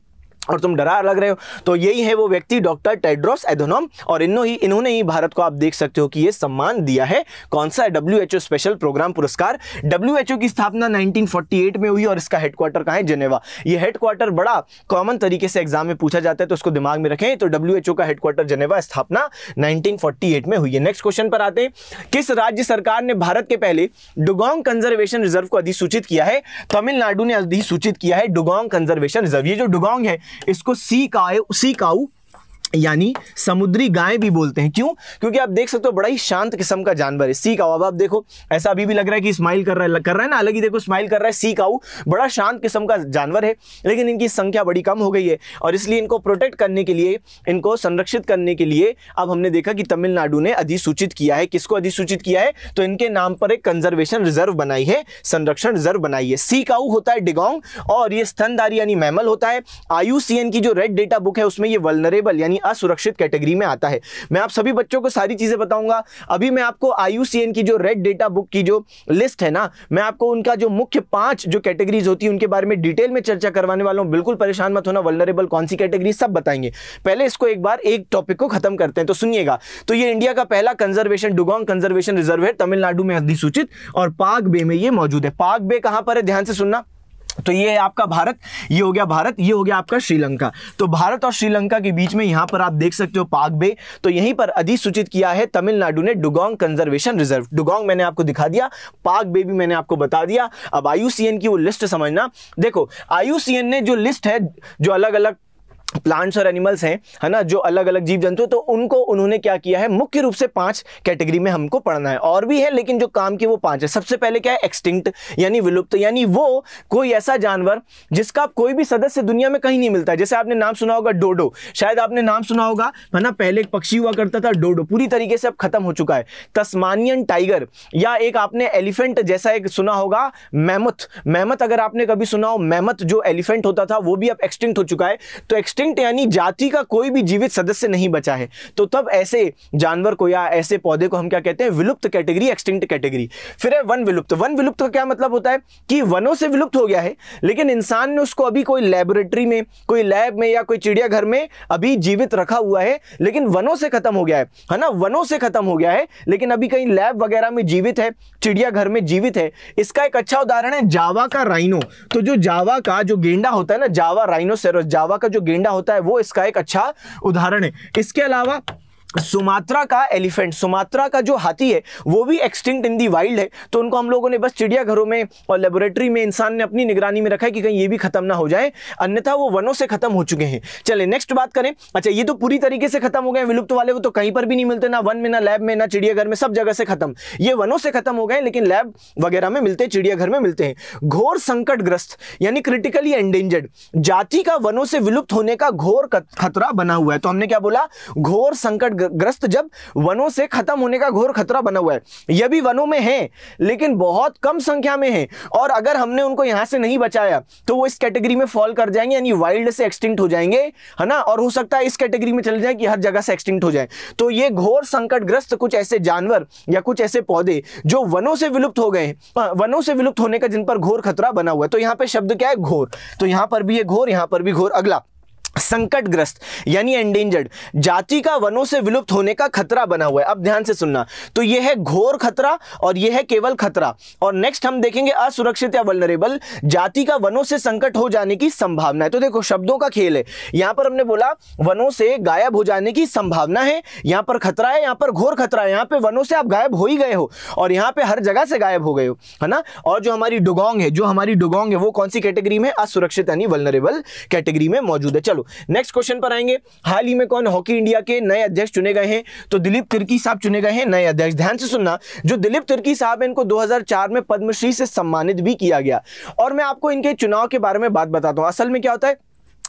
[SPEAKER 1] और तुम डरा लग रहे हो तो यही है वो व्यक्ति डॉक्टर टेड्रोस एधोनोम और इन्हों ही इन्होंने ही भारत को आप देख सकते हो कि ये सम्मान दिया है कौन सा डब्ल्यू स्पेशल प्रोग्राम पुरस्कार डब्ल्यू की स्थापना 1948 में हुई और इसका हेडक्वार्टर कहाँ है जेनेवा ये हेडक्वार्टर बड़ा कॉमन तरीके से एग्जाम में पूछा जाता है तो उसको दिमाग में रखें तो डब्ल्यू का हेडक्वार्टर जेनेवा स्थापना नाइनटीन में हुई है नेक्स्ट क्वेश्चन पर आते हैं किस राज्य सरकार ने भारत के पहले डुगोंग कंजर्वेशन रिजर्व को अधिसूचित किया है तमिलनाडु ने अधिसूचित किया है डुगोंग कंजर्वेशन रिजर्व ये जो डुगोंग है इसको सी का सी काऊ यानी समुद्री गाय भी बोलते हैं क्यों क्योंकि आप देख सकते हो बड़ा ही शांत किस्म का जानवर है सी काऊ अब आप देखो ऐसा अभी भी लग रहा है कि स्माइल कर रहा है कर रहा है ना अलग ही देखो स्माइल कर रहा है सी काउ बड़ा शांत किस्म का जानवर है लेकिन इनकी संख्या बड़ी कम हो गई है और इसलिए इनको प्रोटेक्ट करने के लिए इनको संरक्षित करने के लिए अब हमने देखा कि तमिलनाडु ने अधिसूचित किया है किसको अधिसूचित किया है तो इनके नाम पर एक कंजर्वेशन रिजर्व बनाई है संरक्षण रिजर्व बनाई है सी काउ होता है डिगोंग और ये स्तनदारी यानी मैमल होता है आयु की जो रेड डेटा बुक है उसमें ये वलनरेबल यानी यानी असुरक्षित कैटेगरी में आता है मैं आप सभी बच्चों को सारी चीज़ें बताऊंगा अभी मैं आपको आई की जो रेड डेटा बुक की जो लिस्ट है ना मैं आपको उनका जो मुख्य पांच जो कैटेगरीज होती है उनके बारे में डिटेल में चर्चा करवाने वाला हूँ बिल्कुल परेशान मत होना वल्नरेबल कौन सी कैटेगरी सब बताएंगे पहले इसको एक बार एक टॉपिक को खत्म करते हैं तो सुनिएगा तो ये इंडिया का पहला कंजर्वेशन डुगोंग कंजर्वेशन रिजर्व है तमिलनाडु में अधिसूचित और पाग बे में ये मौजूद है पाग बे कहां पर है ध्यान से सुनना तो ये आपका भारत ये हो गया भारत ये हो गया आपका श्रीलंका तो भारत और श्रीलंका के बीच में यहां पर आप देख सकते हो पाक बे तो यहीं पर अधिसूचित किया है तमिलनाडु ने डुगोंग कंजर्वेशन रिजर्व डुगोंग मैंने आपको दिखा दिया पाक बे भी मैंने आपको बता दिया अब आयुसीएन की वो लिस्ट समझना देखो आयुसीएन ने जो लिस्ट है जो अलग अलग प्लांट्स और एनिमल्स हैं है ना जो अलग अलग जीव जंतु तो उनको उन्होंने क्या किया है मुख्य रूप से पांच कैटेगरी में हमको पढ़ना है और भी है लेकिन जो काम की वो पांच है सबसे पहले क्या है एक्सटिंक्ट यानी विलुप्त यानी वो कोई ऐसा जानवर जिसका कोई भी सदस्य दुनिया में कहीं नहीं मिलता जैसे आपने नाम सुना होगा डोडो शायद आपने नाम सुना होगा है ना पहले एक पक्षी हुआ करता था डोडो पूरी तरीके से अब खत्म हो चुका है तस्मानियन टाइगर या एक आपने एलिफेंट जैसा एक सुना होगा मैमथ मैमथ अगर आपने कभी सुना हो मैमथ जो एलिफेंट होता था वो भी अब एक्सटिंक्ट हो चुका है तो एक्सटिंग एक्सटिंक्ट यानी जाति का कोई भी जीवित सदस्य नहीं बचा है तो तब ऐसे जानवर को या ऐसे पौधे को हम क्या कहते हैं विलुप्त कैटेगरी एक्सटिंक्ट कैटेगरी फिर है वन विलुप्त वन विलुप्त का क्या मतलब होता है कि वनों से विलुप्त हो गया है लेकिन इंसान ने उसको अभी कोई लेबोरेटरी में कोई लैब में या कोई चिड़ियाघर में अभी जीवित रखा हुआ है लेकिन वनों से खत्म हो गया है है ना वनों से खत्म हो गया है लेकिन अभी कहीं लैब वगैरह में जीवित है चिड़ियाघर में जीवित है इसका एक अच्छा उदाहरण है जावा का राइनो तो जो जावा का जो गेंडा होता है ना जावा राइनो जावा का जो गेंडा होता है वो इसका एक अच्छा उदाहरण है इसके अलावा सुमात्रा का एलिफेंट सुमात्रा का जो हाथी है वो भी एक्सटिंक्ट इन दी वाइल्ड है तो उनको हम लोगों ने बस चिड़ियाघरों में और लेबोरेटरी में इंसान ने अपनी निगरानी में रखा है कि कहीं ये भी खत्म ना हो जाए अन्यथा वो वनों से खत्म हो चुके हैं चले नेक्स्ट बात करें अच्छा ये तो पूरी तरीके से खत्म हो गए विलुप्त वाले वो तो कहीं पर भी नहीं मिलते ना वन में ना लैब में ना चिड़ियाघर में सब जगह से खत्म ये वनों से खत्म हो गए लेकिन लैब वगैरह में मिलते चिड़ियाघर में मिलते हैं घोर संकटग्रस्त यानी क्रिटिकली एंडेंजर्ड जाति का वनों से विलुप्त होने का घोर खतरा बना हुआ है तो हमने क्या बोला घोर संकट ग्रस्त जब वनों से खत्म होने का घोर खतरा बना हुआ है यह भी वनों में है लेकिन बहुत कम संख्या में है और अगर हमने उनको यहां से नहीं बचाया तो वो इस कैटेगरी में फॉल कर जाएंगे यानी वाइल्ड से एक्सटिंक्ट हो जाएंगे है ना और हो सकता है इस कैटेगरी में चल जाए कि हर जगह से एक्सटिंक्ट हो जाए तो ये घोर संकटग्रस्त कुछ ऐसे जानवर या कुछ ऐसे पौधे जो वनों से विलुप्त हो गए हाँ, वनों से विलुप्त होने का जिन पर घोर खतरा बना हुआ है तो यहाँ पे शब्द क्या है घोर तो यहाँ पर भी ये घोर यहाँ पर भी घोर अगला संकटग्रस्त यानी एंडेंजर्ड जाति का वनों से विलुप्त होने का खतरा बना हुआ है अब ध्यान से सुनना तो यह है घोर खतरा और यह है केवल खतरा और नेक्स्ट हम देखेंगे असुरक्षित या वलनरेबल जाति का वनों से संकट हो जाने की संभावना है तो देखो शब्दों का खेल है यहां पर हमने बोला वनों से गायब हो जाने की संभावना है यहां पर खतरा है यहां पर घोर खतरा है यहां पर वनों से आप गायब हो ही गए हो और यहां पर हर जगह से गायब हो गए हो है ना और जो हमारी डुगोंग है जो हमारी डुगोंग है वो कौन सी कैटेगरी में असुरक्षित यानी वलनरेबल कैटेगरी में मौजूद है चलो चलो नेक्स्ट क्वेश्चन पर आएंगे हाल ही में कौन हॉकी इंडिया के नए अध्यक्ष चुने गए हैं तो दिलीप तिर्की साहब चुने गए हैं नए अध्यक्ष ध्यान से सुनना जो दिलीप तिर्की साहब इनको 2004 में पद्मश्री से सम्मानित भी किया गया और मैं आपको इनके चुनाव के बारे में बात बताता हूँ असल में क्या होता है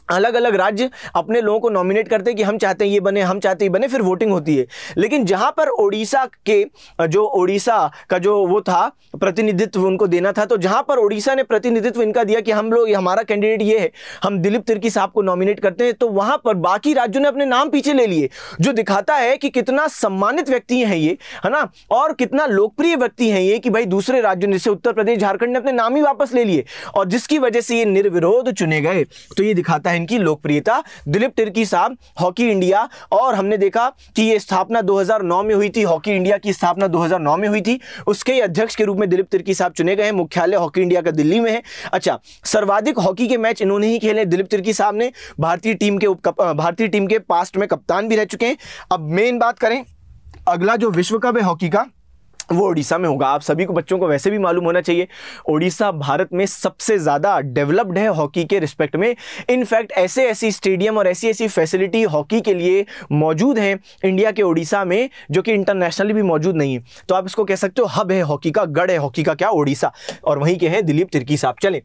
[SPEAKER 1] अलग अलग राज्य अपने लोगों को नॉमिनेट करते हैं कि हम चाहते हैं ये बने हम चाहते हैं ये बने फिर वोटिंग होती है लेकिन जहां पर ओडिशा के जो ओडिशा का जो वो था प्रतिनिधित्व उनको देना था तो जहां पर ओडिशा ने प्रतिनिधित्व इनका दिया कि हम लोग हमारा कैंडिडेट ये है हम दिलीप तिर्की साहब को नॉमिनेट करते हैं तो वहां पर बाकी राज्यों ने अपने नाम पीछे ले लिए जो दिखाता है कि कितना सम्मानित व्यक्ति हैं ये है ना और कितना लोकप्रिय व्यक्ति हैं ये कि भाई दूसरे राज्यों ने जैसे उत्तर प्रदेश झारखंड ने अपने नाम ही वापस ले लिए और जिसकी वजह से ये निर्विरोध चुने गए तो ये दिखाता पहन की लोकप्रियता दिलीप तिर्की साहब हॉकी इंडिया और हमने देखा कि ये स्थापना 2009 में हुई थी हॉकी इंडिया की स्थापना 2009 में हुई थी उसके अध्यक्ष के रूप में दिलीप तिर्की साहब चुने गए हैं मुख्यालय हॉकी इंडिया का दिल्ली में है अच्छा सर्वाधिक हॉकी के मैच इन्होंने ही खेले दिलीप तिर्की साहब ने भारतीय टीम के भारतीय टीम के पास्ट में कप्तान भी रह चुके हैं अब मेन बात करें अगला जो विश्व कप है हॉकी का वो उड़ीसा में होगा आप सभी को बच्चों को वैसे भी मालूम होना चाहिए उड़ीसा भारत में सबसे ज़्यादा डेवलप्ड है हॉकी के रिस्पेक्ट में इनफैक्ट ऐसे ऐसी स्टेडियम और ऐसी ऐसी फैसिलिटी हॉकी के लिए मौजूद हैं इंडिया के उड़ीसा में जो कि इंटरनेशनली भी मौजूद नहीं है तो आप इसको कह सकते हो हब है हॉकी का गढ़ है हॉकी का क्या उड़ीसा और वहीं के हैं दिलीप तिर्की साहब चलें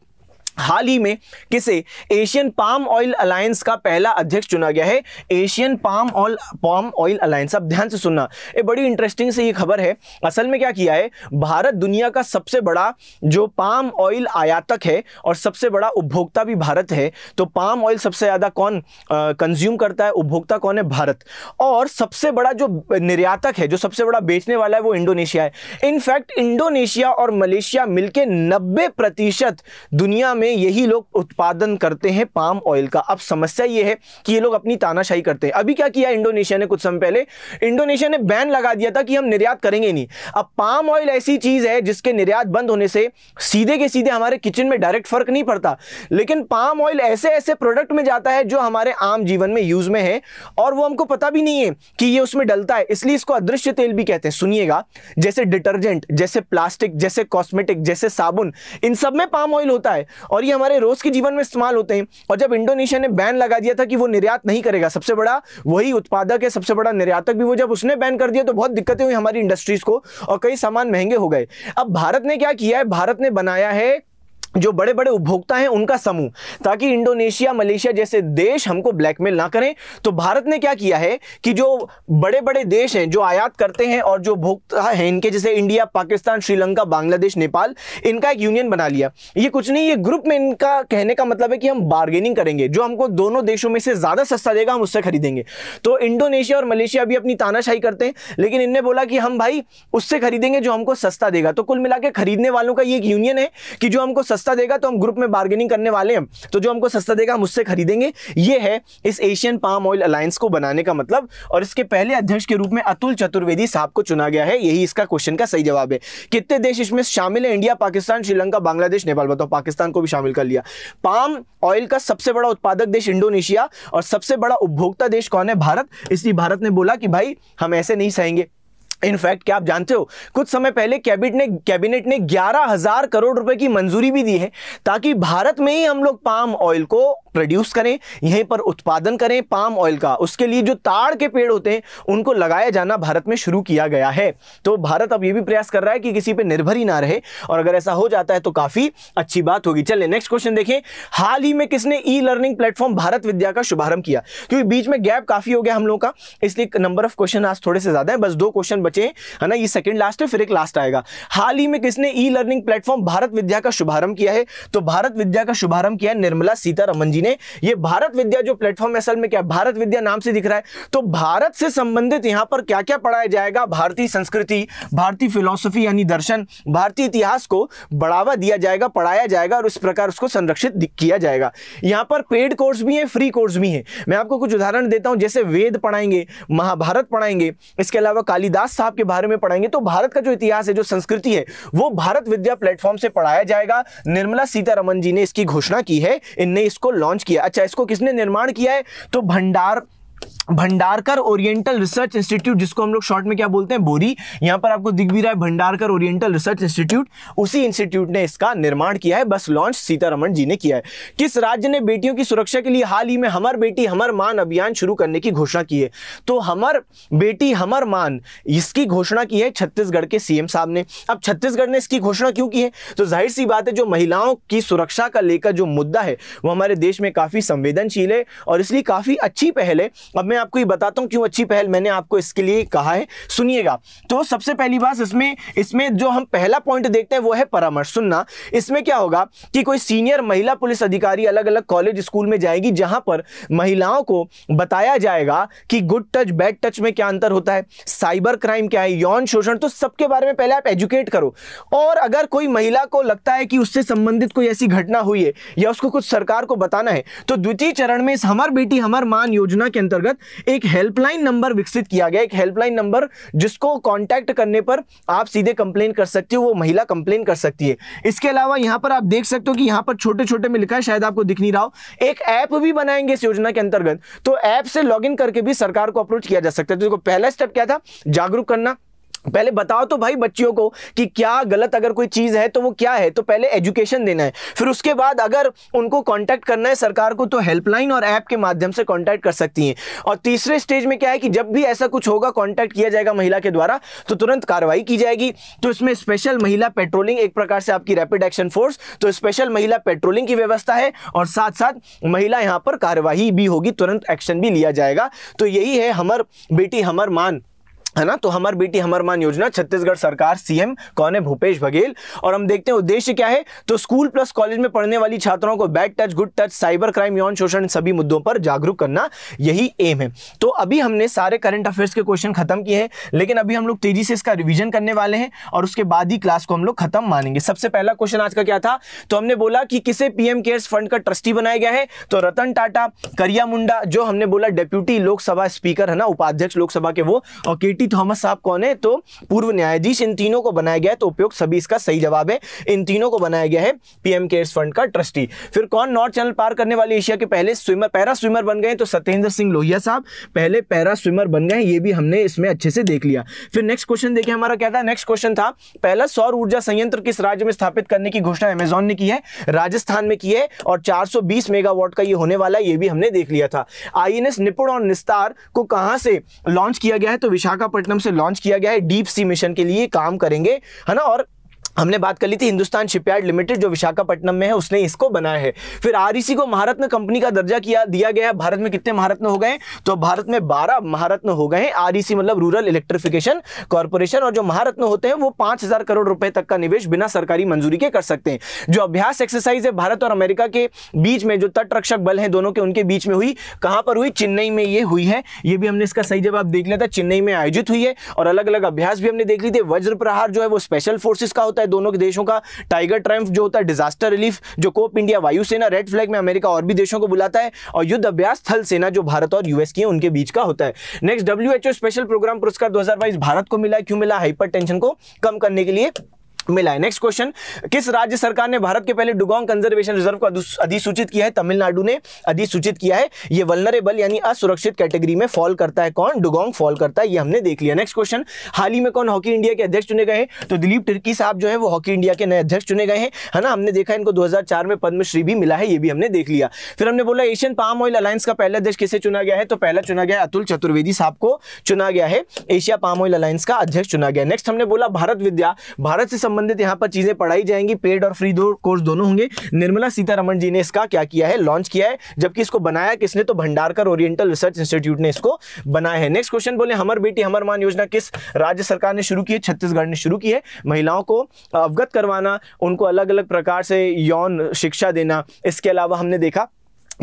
[SPEAKER 1] हाल ही में किसे एशियन पाम ऑयल अलायंस का पहला अध्यक्ष चुना गया है Asian palm oil palm oil alliance अब ध्यान से सुनना ये बड़ी इंटरेस्टिंग से ये खबर है असल में क्या किया है भारत दुनिया का सबसे बड़ा जो पाम ऑयल आयातक है और सबसे बड़ा उपभोक्ता भी भारत है तो पाम ऑयल सबसे ज़्यादा कौन कंज्यूम करता है उपभोक्ता कौन है भारत और सबसे बड़ा जो निर्यातक है जो सबसे बड़ा बेचने वाला है वो इंडोनेशिया है इनफैक्ट इंडोनेशिया और मलेशिया मिलकर नब्बे प्रतिशत दुनिया में में यही लोग उत्पादन करते हैं पाम ऑयल का अब समस्या ये है कि ये लोग अपनी तानाशाही करते हैं अभी क्या किया इंडोनेशिया ने कुछ समय पहले इंडोनेशिया ने बैन लगा दिया था कि हम निर्यात करेंगे नहीं अब पाम ऑयल ऐसी चीज़ है जिसके निर्यात बंद होने से सीधे के सीधे हमारे किचन में डायरेक्ट फर्क नहीं पड़ता लेकिन पाम ऑयल ऐसे ऐसे प्रोडक्ट में जाता है जो हमारे आम जीवन में यूज में है और वो हमको पता भी नहीं है कि ये उसमें डलता है इसलिए इसको अदृश्य तेल भी कहते हैं सुनिएगा जैसे डिटर्जेंट जैसे प्लास्टिक जैसे कॉस्मेटिक जैसे साबुन इन सब में पाम ऑयल होता है और और ये हमारे रोज़ के जीवन में इस्तेमाल होते हैं और जब इंडोनेशिया ने बैन लगा दिया था कि वो निर्यात नहीं करेगा सबसे बड़ा वही उत्पादक है सबसे बड़ा निर्यातक भी वो जब उसने बैन कर दिया तो बहुत दिक्कतें हुई हमारी इंडस्ट्रीज़ को और कई सामान महंगे हो गए अब भारत ने क्या किया है भारत ने बनाया है जो बड़े बड़े उपभोक्ता हैं उनका समूह ताकि इंडोनेशिया मलेशिया जैसे देश हमको ब्लैकमेल ना करें तो भारत ने क्या किया है कि जो बड़े बड़े देश हैं जो आयात करते हैं और जो उपभोक्ता हैं इनके जैसे इंडिया पाकिस्तान श्रीलंका बांग्लादेश नेपाल इनका एक यूनियन बना लिया ये कुछ नहीं ये ग्रुप में इनका कहने का मतलब है कि हम बार्गेनिंग करेंगे जो हमको दोनों देशों में से ज़्यादा सस्ता देगा हम उससे खरीदेंगे तो इंडोनेशिया और मलेशिया भी अपनी तानाशाही करते हैं लेकिन इनने बोला कि हम भाई उससे खरीदेंगे जो हमको सस्ता देगा तो कुल मिला खरीदने वालों का ये एक यूनियन है कि जो हमको सस्ता सस्ता देगा तो हम ग्रुप में बार्गेनिंग करने वाले हैं तो जो हमको सस्ता देगा हम उससे खरीदेंगे ये है इस एशियन पाम ऑयल अलायंस को बनाने का मतलब और इसके पहले अध्यक्ष के रूप में अतुल चतुर्वेदी साहब को चुना गया है यही इसका क्वेश्चन का सही जवाब है कितने देश इसमें शामिल है इंडिया पाकिस्तान श्रीलंका बांग्लादेश नेपाल बताओ पाकिस्तान को भी शामिल कर लिया पाम ऑयल का सबसे बड़ा उत्पादक देश इंडोनेशिया और सबसे बड़ा उपभोक्ता देश कौन है भारत इसलिए भारत ने बोला कि भाई हम ऐसे नहीं सहेंगे इनफैक्ट क्या आप जानते हो कुछ समय पहले कैबिनेट ने कैबिनेट ने ग्यारह हजार करोड़ रुपए की मंजूरी भी दी है ताकि भारत में ही हम लोग पाम ऑयल को प्रोड्यूस करें यहीं पर उत्पादन करें पाम ऑयल का उसके लिए जो ताड़ के पेड़ होते हैं उनको लगाया जाना भारत में शुरू किया गया है तो भारत अब ये भी प्रयास कर रहा है कि किसी पर निर्भर ही ना रहे और अगर ऐसा हो जाता है तो काफ़ी अच्छी बात होगी चलिए नेक्स्ट क्वेश्चन देखें हाल ही में किसने e learning platform Bharat Vidya का शुभारंभ किया क्योंकि बीच में गैप काफ़ी हो गया हम लोगों का इसलिए नंबर ऑफ क्वेश्चन आज थोड़े से ज़्यादा है बस दो क्वेश्चन बचे है ना ये सेकंड लास्ट है फिर एक लास्ट आएगा हाल ही में किसने e learning platform Bharat Vidya का शुभारंभ किया है तो भारत विद्या का शुभारंभ किया है निर्मला सीतारमन जी ने मैंने ये भारत विद्या जो प्लेटफॉर्म असल में क्या भारत विद्या नाम से दिख रहा है तो भारत से संबंधित यहां पर क्या क्या पढ़ाया जाएगा भारतीय संस्कृति भारतीय फिलोसफी यानी दर्शन भारतीय इतिहास को बढ़ावा दिया जाएगा पढ़ाया जाएगा और इस प्रकार उसको संरक्षित किया जाएगा यहां पर पेड कोर्स भी है फ्री कोर्स भी है मैं आपको कुछ उदाहरण देता हूं जैसे वेद पढ़ाएंगे महाभारत पढ़ाएंगे इसके अलावा कालिदास साहब के बारे में पढ़ाएंगे तो भारत का जो इतिहास है जो संस्कृति है वो भारत विद्या प्लेटफॉर्म से पढ़ाया जाएगा निर्मला सीतारमन जी ने इसकी घोषणा की है इनने इसको लॉन्च लॉन्च किया अच्छा इसको किसने निर्माण किया है तो भंडार भंडारकर ओरिएंटल रिसर्च इंस्टीट्यूट जिसको हम लोग शॉर्ट में क्या बोलते हैं बोरी यहां पर आपको दिख भी रहा है भंडारकर ओरिएंटल रिसर्च इंस्टीट्यूट उसी इंस्टीट्यूट ने इसका निर्माण किया है बस लॉन्च सीतारमण जी ने किया है किस राज्य ने बेटियों की सुरक्षा के लिए हाल ही में हमर बेटी हमर मान अभियान शुरू करने की घोषणा की है तो हमर बेटी हमर मान इसकी घोषणा की है छत्तीसगढ़ के सीएम साहब ने अब छत्तीसगढ़ ने इसकी घोषणा क्यों की है तो जाहिर सी बात है जो महिलाओं की सुरक्षा का लेकर जो मुद्दा है वो हमारे देश में काफ़ी संवेदनशील है और इसलिए काफ़ी अच्छी पहल है अब मैं मैं आपको ये बताता हूँ क्यों अच्छी पहल मैंने आपको इसके लिए कहा है सुनिएगा तो सबसे पहली बात इसमें इसमें जो हम पहला पॉइंट देखते हैं वो है परामर्श सुनना इसमें क्या होगा कि कोई सीनियर महिला पुलिस अधिकारी अलग अलग कॉलेज स्कूल में जाएगी जहां पर महिलाओं को बताया जाएगा कि गुड टच बैड टच में क्या अंतर होता है साइबर क्राइम क्या है यौन शोषण तो सबके बारे में पहले आप एजुकेट करो और अगर कोई महिला को लगता है कि उससे संबंधित कोई ऐसी घटना हुई है या उसको कुछ सरकार को बताना है तो द्वितीय चरण में इस हमार बेटी हमार मान योजना के अंतर्गत एक हेल्पलाइन नंबर विकसित किया गया एक हेल्पलाइन नंबर जिसको कॉन्टैक्ट करने पर आप सीधे कंप्लेन कर सकते हो वो महिला कंप्लेन कर सकती है इसके अलावा यहाँ पर आप देख सकते हो कि यहाँ पर छोटे छोटे में लिखा है शायद आपको दिख नहीं रहा हो एक ऐप भी बनाएंगे इस योजना के अंतर्गत तो ऐप से लॉग करके भी सरकार को अप्रोच किया जा सकता है तो पहला स्टेप क्या था जागरूक करना पहले बताओ तो भाई बच्चियों को कि क्या गलत अगर कोई चीज़ है तो वो क्या है तो पहले एजुकेशन देना है फिर उसके बाद अगर उनको कांटेक्ट करना है सरकार को तो हेल्पलाइन और ऐप के माध्यम से कांटेक्ट कर सकती हैं और तीसरे स्टेज में क्या है कि जब भी ऐसा कुछ होगा कांटेक्ट किया जाएगा महिला के द्वारा तो तुरंत कार्रवाई की जाएगी तो इसमें स्पेशल महिला पेट्रोलिंग एक प्रकार से आपकी रैपिड एक्शन फोर्स तो स्पेशल महिला पेट्रोलिंग की व्यवस्था है और साथ साथ महिला यहाँ पर कार्यवाही भी होगी तुरंत एक्शन भी लिया जाएगा तो यही है हमर बेटी हमर मान है ना तो हमार बेटी हमार मान योजना छत्तीसगढ़ सरकार सीएम कौन है भूपेश बघेल और हम देखते हैं उद्देश्य क्या है तो स्कूल प्लस कॉलेज में पढ़ने वाली छात्राओं को bad touch good touch cyber crime यौन शोषण सभी मुद्दों पर जागरूक करना यही एम है तो अभी हमने सारे करंट अफेयर्स के क्वेश्चन खत्म किए हैं लेकिन अभी हम लोग तेजी से इसका रिविजन करने वाले हैं और उसके बाद ही क्लास को हम लोग खत्म मानेंगे सबसे पहला क्वेश्चन आज का क्या था तो हमने बोला कि किसे पीएम केयर्स फंड का ट्रस्टी बनाया गया है तो रतन टाटा करिया मुंडा जो हमने बोला डेप्यूटी लोकसभा स्पीकर है ना उपाध्यक्ष लोकसभा के वो और केटी डी थॉमस साहब कौन है तो पूर्व न्यायाधीश इन तीनों को बनाया गया है तो उपयोग सभी इसका सही जवाब है इन तीनों को बनाया गया है पीएम केयर्स फंड का ट्रस्टी फिर कौन नॉर्थ चैनल पार करने वाले एशिया के पहले स्विमर पैरा स्विमर बन गए तो सत्येंद्र सिंह लोहिया साहब पहले पैरा स्विमर बन गए ये भी हमने इसमें अच्छे से देख लिया फिर नेक्स्ट क्वेश्चन देखिए हमारा क्या था नेक्स्ट क्वेश्चन था पहला सौर ऊर्जा संयंत्र किस राज्य में स्थापित करने की घोषणा अमेजोन ने की है राजस्थान में की है और चार मेगावाट का ये होने वाला ये भी हमने देख लिया था आईएनएस निपुण और निस्तार को कहां से लॉन्च किया गया है तो विशाखा विशाखापट्टनम से लॉन्च किया गया है डीप सी मिशन के लिए काम करेंगे है ना और हमने बात कर ली थी हिंदुस्तान शिपयार्ड लिमिटेड जो विशाखापट्टनम में है उसने इसको बनाया है फिर आरईसी को महारत्न कंपनी का दर्जा किया दिया गया है भारत में कितने महारत्न हो गए तो भारत में 12 महारत्न हो गए हैं आरईसी मतलब रूरल इलेक्ट्रिफिकेशन कॉरपोरेशन और जो महारत्न होते हैं वो हजार करोड़ रुपए तक का निवेश बिना सरकारी मंजूरी के कर सकते हैं जो अभ्यास एक्सरसाइज है भारत और अमेरिका के बीच में जो तटरक्षक बल है दोनों के उनके बीच में हुई कहां पर हुई चेन्नई में ये हुई है ये भी हमने इसका सही जवाब देख लिया था चेन्नई में आयोजित हुई है और अलग अलग अभ्यास भी हमने देख ली थे वज्र प्रहार जो है वो स्पेशल फोर्सेस का होता है है दोनों के देशों का टाइगर ट्रम्फ जो होता है डिजास्टर रिलीफ जो कोप इंडिया वायुसेना रेड फ्लैग में अमेरिका और भी देशों को बुलाता है और युद्ध अभ्यास थल सेना जो भारत और यूएस की है उनके बीच का होता है नेक्स्ट डब्ल्यू स्पेशल प्रोग्राम पुरस्कार दो भारत को मिला क्यों मिला हाइपर को कम करने के लिए मिला है नेक्स्ट क्वेश्चन किस राज्य सरकार ने भारत के पहले डुगोंग कंजर्वेशन रिजर्व को अधिसूचित किया है तमिलनाडु ने अधिसूचित किया है ये वलनरेबल यानी असुरक्षित कैटेगरी में फॉल करता है कौन डुगोंग फॉल करता है ये हमने देख लिया नेक्स्ट क्वेश्चन हाल ही में कौन हॉकी इंडिया के अध्यक्ष चुने गए तो दिलीप टिर्की साहब जो है वो हॉकी इंडिया के नए अध्यक्ष चुने गए हैं है ना हमने देखा इनको दो में पद्मश्री भी मिला है ये भी हमने देख लिया फिर हमने बोला एशियन पाम ऑयल अलायंस का पहला अध्यक्ष किसे चुना गया है तो पहला चुना गया अतुल चतुर्वेदी साहब को चुना गया है एशिया पाम ऑयल अलायंस का अध्यक्ष चुना गया नेक्स्ट हमने बोला भारत विद्या भारत से संबंधित यहाँ पर चीजें पढ़ाई जाएंगी पेड और फ्री दो कोर्स दोनों होंगे निर्मला सीतारमन जी ने इसका क्या किया है लॉन्च किया है जबकि इसको बनाया किसने तो भंडारकर ओरिएंटल रिसर्च इंस्टीट्यूट ने इसको बनाया है नेक्स्ट क्वेश्चन बोले हमर बेटी हमर मान योजना किस राज्य सरकार ने शुरू की है छत्तीसगढ़ ने शुरू की है महिलाओं को अवगत करवाना उनको अलग अलग प्रकार से यौन शिक्षा देना इसके अलावा हमने देखा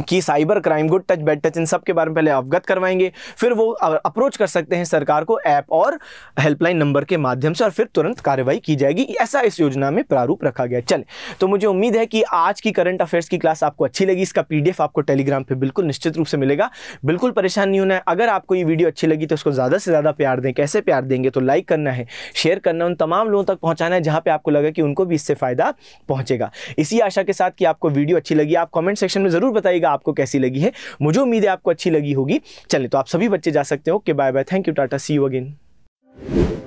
[SPEAKER 1] कि cyber crime good touch bad touch इन सब के बारे में पहले अवगत करवाएंगे फिर वो अप्रोच कर सकते हैं सरकार को ऐप और हेल्पलाइन नंबर के माध्यम से और फिर तुरंत कार्रवाई की जाएगी ऐसा इस योजना में प्रारूप रखा गया चले तो मुझे उम्मीद है कि आज की करंट अफेयर्स की क्लास आपको अच्छी लगी इसका पी आपको टेलीग्राम पर बिल्कुल निश्चित रूप से मिलेगा बिल्कुल परेशान नहीं होना है अगर आपको ये वीडियो अच्छी लगी तो उसको ज़्यादा से ज़्यादा प्यार दें कैसे प्यार देंगे तो लाइक करना है शेयर करना उन तमाम लोगों तक पहुँचाना है जहाँ पर आपको लगा कि उनको भी इससे फ़ायदा पहुँचेगा इसी आशा के साथ कि आपको वीडियो अच्छी लगी आप कॉमेंट सेक्शन में ज़रूर बताइएगा बताइएगा आपको कैसी लगी है मुझे उम्मीद है आपको अच्छी लगी होगी चले तो आप सभी बच्चे जा सकते हो okay bye bye thank you tata see you again